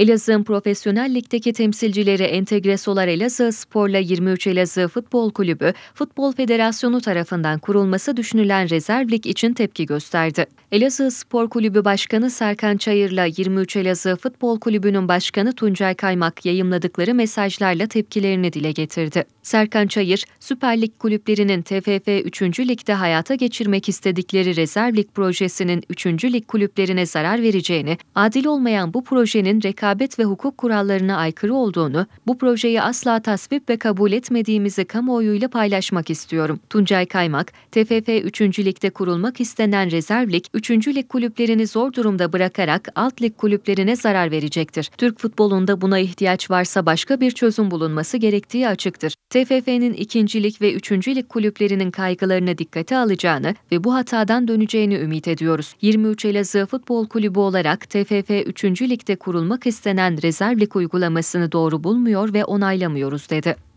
Elazığ'ın profesyonel ligdeki temsilcileri Entegre Solar Elazığ Spor'la 23 Elazığ Futbol Kulübü, Futbol Federasyonu tarafından kurulması düşünülen rezerv lig için tepki gösterdi. Elazığ Spor Kulübü Başkanı Serkan Çayır'la 23 Elazığ Futbol Kulübü'nün başkanı Tuncay Kaymak yayımladıkları mesajlarla tepkilerini dile getirdi. Serkan Çayır, Süper Lig kulüplerinin TFF 3. Lig'de hayata geçirmek istedikleri rezerv lig projesinin 3. Lig kulüplerine zarar vereceğini, adil olmayan bu projenin rekabet rekabet ve hukuk kurallarına aykırı olduğunu, bu projeyi asla tasvip ve kabul etmediğimizi kamuoyuyla paylaşmak istiyorum. Tuncay Kaymak, TFF 3. Lig'de kurulmak istenen rezervlik lig, 3. Lig kulüplerini zor durumda bırakarak alt lig kulüplerine zarar verecektir. Türk futbolunda buna ihtiyaç varsa başka bir çözüm bulunması gerektiği açıktır. TFF'nin 2. Lig ve 3. Lig kulüplerinin kaygılarına dikkate alacağını ve bu hatadan döneceğini ümit ediyoruz. 23 Elazığ Futbol Kulübü olarak TFF 3. Lig'de kurulmak istenen istenen rezervlik uygulamasını doğru bulmuyor ve onaylamıyoruz dedi.